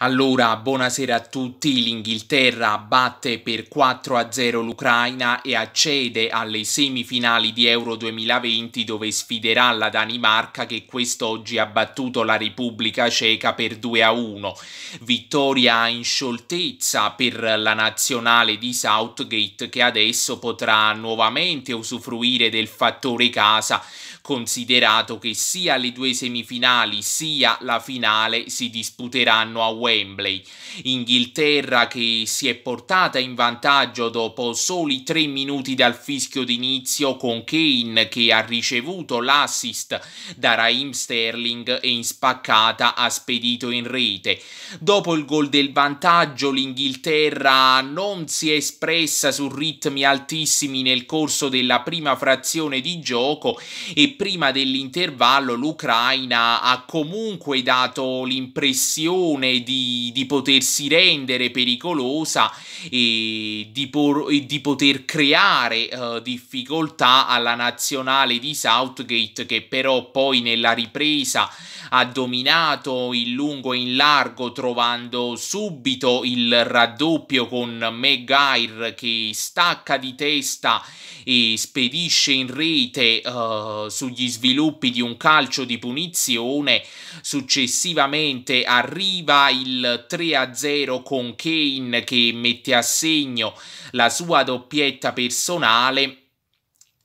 Allora, buonasera a tutti. L'Inghilterra batte per 4 0 l'Ucraina e accede alle semifinali di Euro 2020 dove sfiderà la Danimarca che quest'oggi ha battuto la Repubblica Ceca per 2 1. Vittoria in scioltezza per la nazionale di Southgate che adesso potrà nuovamente usufruire del fattore casa considerato che sia le due semifinali sia la finale si disputeranno a Wembley. Inghilterra che si è portata in vantaggio dopo soli tre minuti dal fischio d'inizio con Kane che ha ricevuto l'assist da Raheem Sterling e in spaccata ha spedito in rete. Dopo il gol del vantaggio l'Inghilterra non si è espressa su ritmi altissimi nel corso della prima frazione di gioco e prima dell'intervallo l'Ucraina ha comunque dato l'impressione di, di potersi rendere pericolosa e di, por, e di poter creare uh, difficoltà alla nazionale di Southgate che però poi nella ripresa ha dominato in lungo e in largo trovando subito il raddoppio con Megair che stacca di testa e spedisce in rete uh, su sugli sviluppi di un calcio di punizione. Successivamente arriva il 3-0 con Kane che mette a segno la sua doppietta personale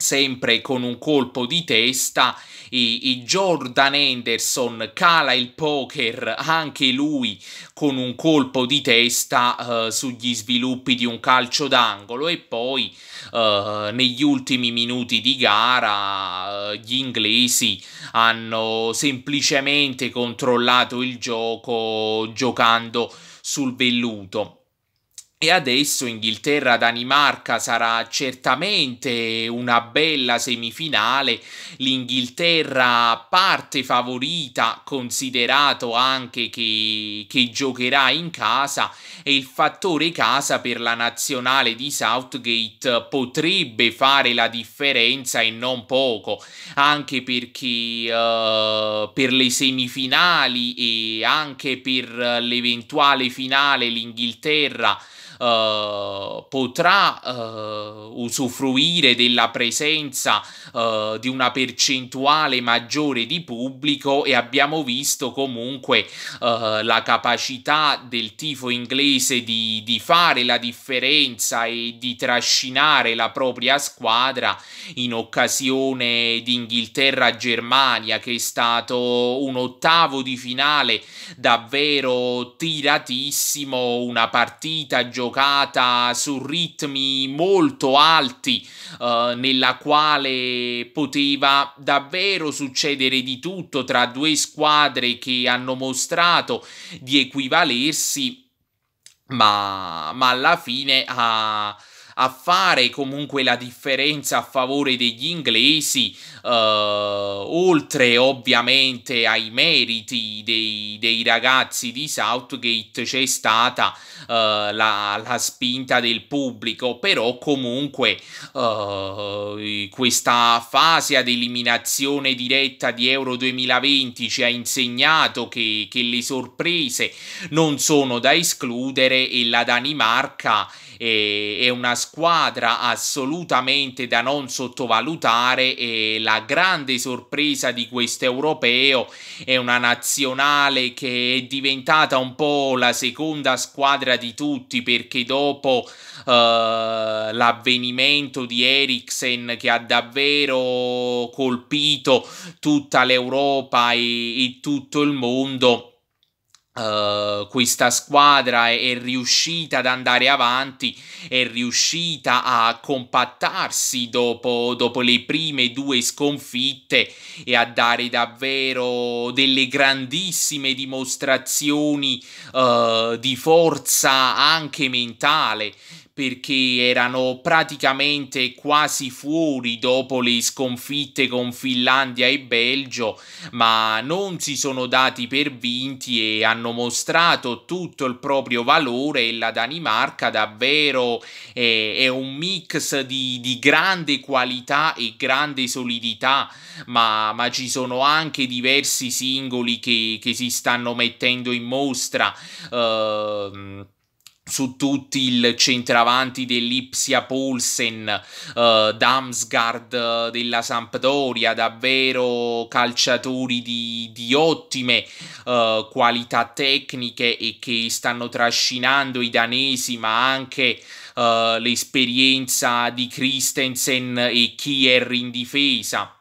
sempre con un colpo di testa e, e, Jordan Henderson cala il poker anche lui con un colpo di testa eh, sugli sviluppi di un calcio d'angolo e poi eh, negli ultimi minuti di gara eh, gli inglesi hanno semplicemente controllato il gioco giocando sul velluto e adesso Inghilterra-Danimarca sarà certamente una bella semifinale, l'Inghilterra parte favorita considerato anche che, che, giocherà in casa e il fattore casa per la nazionale di Southgate potrebbe fare la differenza e non poco, anche perché uh, per le semifinali e anche per l'eventuale finale l'Inghilterra eh, potrà eh, usufruire della presenza eh, di una percentuale maggiore di pubblico e abbiamo visto comunque eh, la capacità del tifo inglese di, di fare la differenza e di trascinare la propria squadra in occasione di Inghilterra-Germania che è stato un ottavo di finale davvero tiratissimo, una partita giocata giocata su ritmi molto alti, eh, nella quale poteva davvero succedere di tutto tra due squadre che hanno mostrato di equivalersi, ma, ma alla fine ha a fare comunque la differenza a favore degli inglesi, eh, oltre ovviamente ai meriti dei, dei, ragazzi di Southgate c'è stata eh, la, la, spinta del pubblico, però comunque eh, questa fase ad eliminazione diretta di Euro 2020 ci ha insegnato che, che le sorprese non sono da escludere e la Danimarca è, è una squadra assolutamente da non sottovalutare e la grande sorpresa di questo europeo è una nazionale che è diventata un po' la seconda squadra di tutti perché dopo uh, l'avvenimento di Eriksen che ha davvero colpito tutta l'Europa e, e tutto il mondo Uh, questa squadra è, è, riuscita ad andare avanti, è riuscita a compattarsi dopo, dopo, le prime due sconfitte e a dare davvero delle grandissime dimostrazioni uh, di forza anche mentale perché erano praticamente quasi fuori dopo le sconfitte con Finlandia e Belgio, ma non si sono dati per vinti e hanno mostrato tutto il proprio valore e la Danimarca davvero è, eh, è un mix di, di, grande qualità e grande solidità, ma, ma ci sono anche diversi singoli che, che, si stanno mettendo in mostra. Uh, su tutti il centravanti dell'Ipsia Polsen, uh, eh, Damsgaard eh, della Sampdoria, davvero calciatori di, di ottime uh, qualità tecniche e che stanno trascinando i danesi, ma anche uh, l'esperienza di Christensen e Kier in difesa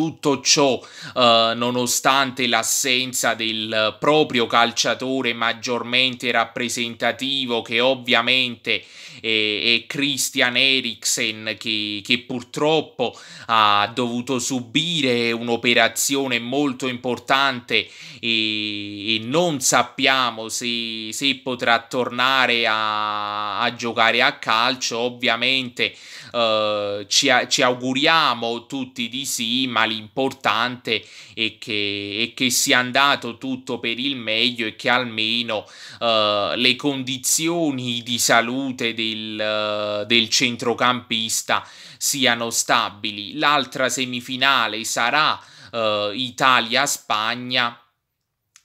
tutto ciò, eh, nonostante l'assenza del proprio calciatore maggiormente rappresentativo, che ovviamente è, è Christian Eriksen, che, che, purtroppo ha dovuto subire un'operazione molto importante e, e non sappiamo se, se potrà tornare a, a giocare a calcio. Ovviamente eh, ci, ci, auguriamo tutti di sì, ma l'importante è che, è che, sia andato tutto per il meglio e che almeno eh, le condizioni di salute del, eh, del centrocampista siano stabili. L'altra semifinale sarà eh, Italia-Spagna.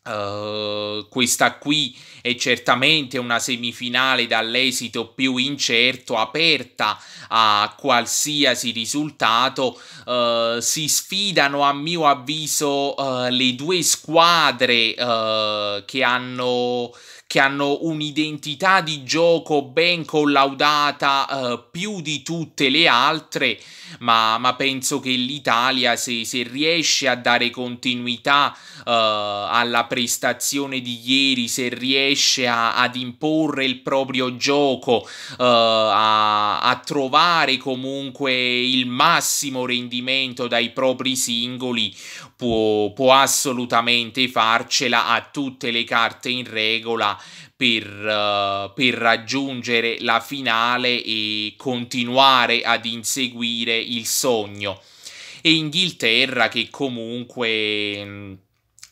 Eh, questa qui è certamente una semifinale dall'esito più incerto, aperta a qualsiasi risultato. Uh, si sfidano a mio avviso uh, le due squadre uh, che hanno che hanno un'identità di gioco ben collaudata eh, più di tutte le altre, ma, ma penso che l'Italia, se, se, riesce a dare continuità eh, alla prestazione di ieri, se riesce riesce a, ad imporre il proprio gioco, eh, a, a, trovare comunque il massimo rendimento dai propri singoli, può, può assolutamente farcela a tutte le carte in regola per, uh, per, raggiungere la finale e continuare ad inseguire il sogno. E Inghilterra che comunque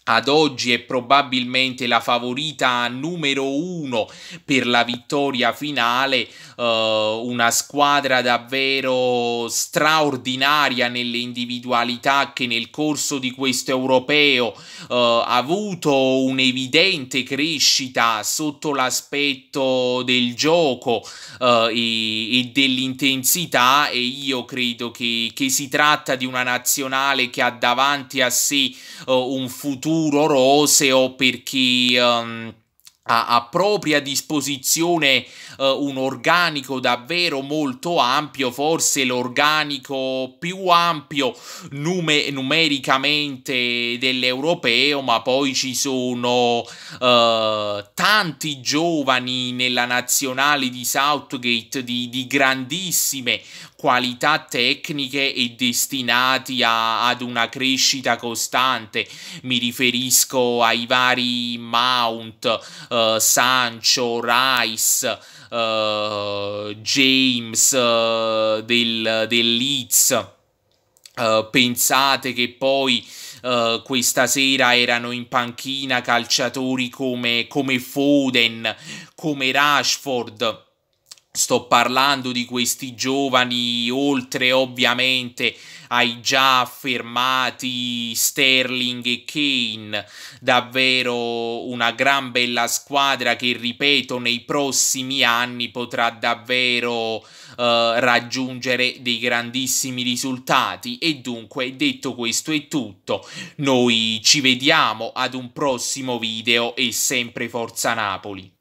ad oggi è probabilmente la favorita numero uno per la vittoria finale, uh, una squadra davvero straordinaria nelle individualità che nel corso di questo europeo uh, ha avuto un'evidente crescita sotto l'aspetto del gioco uh, e, e dell'intensità e io credo che, che, si tratta di una nazionale che ha davanti a sé un futuro futuro roseo per chi... Um, ehm, ha a propria disposizione uh, un organico davvero molto ampio, forse l'organico più ampio nume- numericamente dell'europeo, ma poi ci sono uh, tanti giovani nella nazionale di Southgate di, di grandissime qualità tecniche e destinati a, ad una crescita costante. Mi riferisco ai vari Mount, uh, Sancho, Rice. Uh, James uh, del, del Leeds. Uh, pensate che poi Uh, questa sera erano in panchina calciatori come, come Foden, come Rashford Sto parlando di questi giovani, oltre ovviamente ai già affermati Sterling e Kane, davvero una gran bella squadra che, ripeto, nei prossimi anni potrà davvero eh, raggiungere dei grandissimi risultati. E dunque, detto questo è tutto, noi ci vediamo ad un prossimo video e sempre Forza Napoli.